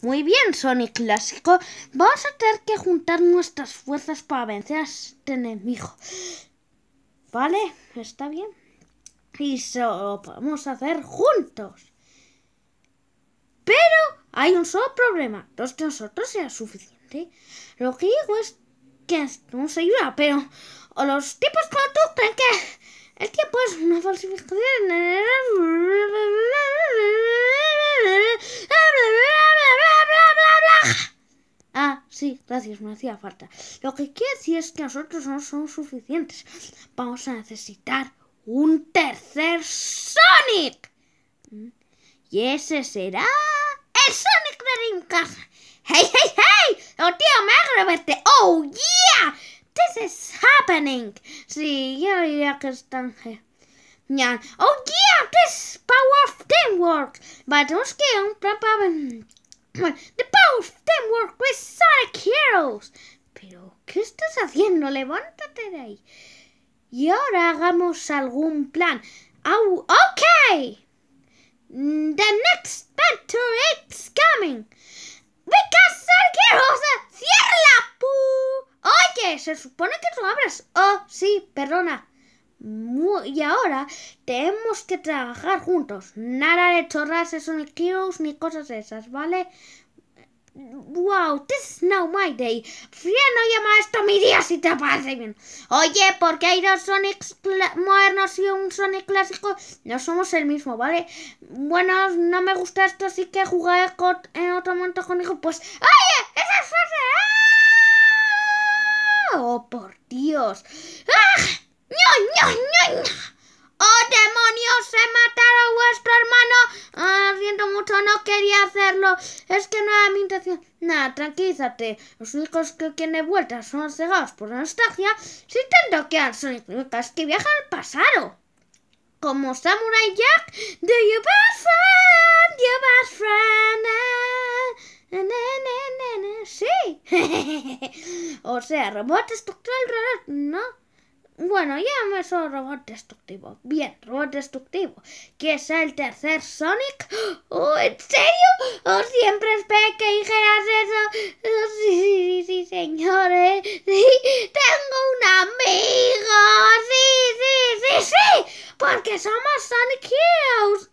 Muy bien, Sony Clásico. Vamos a tener que juntar nuestras fuerzas para vencer a este enemigo. Vale, está bien. Y eso lo podemos hacer juntos. Pero hay un solo problema. Dos de nosotros será suficiente. Lo que digo es que nos ayuda, pero los tipos como tú creen que el tiempo es una falsificación en el Ah, sí, gracias, me hacía falta. Lo que quiero decir es que nosotros no somos suficientes. Vamos a necesitar un tercer Sonic. Mm, y ese será el Sonic de Dreamcast. ¡Hey, hey, hey! hey oh tío me verte! ¡Oh, yeah! ¡This is happening! Sí, yo diría que están... ¡Oh, yeah! ¡This power of teamwork! Vale, tenemos que un mm, The Power of them with Heroes. Pero, ¿qué estás haciendo? Levántate de ahí. Y ahora hagamos algún plan. Oh, ok. Mm, the next battle is coming. Because Sonic Heroes. Eh, ¡Cierra! Pu Oye, se supone que tú abres. Oh, sí, perdona y ahora tenemos que trabajar juntos. Nada de chorras, eso ni kills ni cosas esas, ¿vale? Wow, this is now my day. Fría no llama esto mi día si te parece bien. Oye, porque hay dos Sonics modernos y un Sonic clásico. No somos el mismo, ¿vale? Bueno, no me gusta esto, así que jugaré en otro momento con hijo. Pues, ¡oye! ¡Esa es ¡Ah! ¡Oh, por Dios! ¡Ah! oh demonios! ¡Se mataron a vuestro hermano! Ah, siento mucho, no quería hacerlo. Es que no era mi intención. Nada, tranquilízate. Los únicos que tienen vueltas son cegados por nostalgia. Si te que son únicas que viajan al pasado. Como Samurai Jack de Your Best Friend, Your Best Friend. Eh, eh, sí. o sea, robot estructural, ¿no? Bueno, ya eso robot destructivo. Bien, robot destructivo. ¿Quién es el tercer Sonic. Oh, ¿en serio? ¿O oh, siempre esperé que dijeras eso! Oh, sí, sí, sí, sí, señores. ¿eh? tengo un amigo. Sí, sí, sí, sí. Porque somos Sonic Heroes.